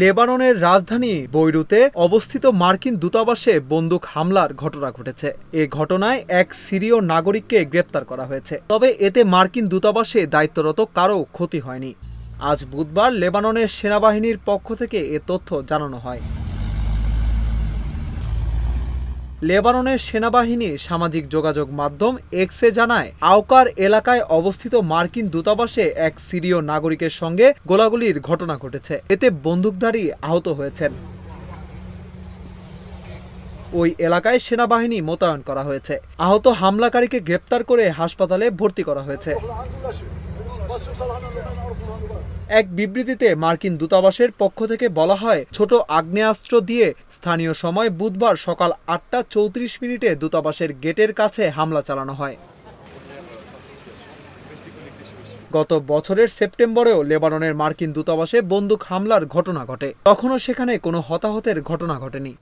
লেবাননের রাজধানী বৈরুতে অবস্থিত মার্কিন দূতাবাসে বন্দুক হামলার ঘটনা ঘটেছে এ ঘটনায় এক সিরীয় নাগরিককে গ্রেপ্তার করা হয়েছে তবে এতে মার্কিন দূতাবাসে দায়িত্বরত কারও ক্ষতি হয়নি আজ বুধবার লেবাননের সেনাবাহিনীর পক্ষ থেকে এ তথ্য জানানো হয় লেবাননের সেনাবাহিনী সামাজিক যোগাযোগ মাধ্যম এক্সে জানায় আওকার এলাকায় অবস্থিত মার্কিন দূতাবাসে এক সিরীয় নাগরিকের সঙ্গে গোলাগুলির ঘটনা ঘটেছে এতে বন্দুকধারী আহত হয়েছেন ওই এলাকায় সেনাবাহিনী মোতায়েন করা হয়েছে আহত হামলাকারীকে গ্রেপ্তার করে হাসপাতালে ভর্তি করা হয়েছে এক বিবৃতিতে মার্কিন দূতাবাসের পক্ষ থেকে বলা হয় ছোট আগ্নেয়াস্ত্র দিয়ে স্থানীয় সময় বুধবার সকাল আটটা চৌত্রিশ মিনিটে দূতাবাসের গেটের কাছে হামলা চালানো হয় গত বছরের সেপ্টেম্বরেও লেবাননের মার্কিন দূতাবাসে বন্দুক হামলার ঘটনা ঘটে তখনও সেখানে কোনো হতাহতের ঘটনা ঘটেনি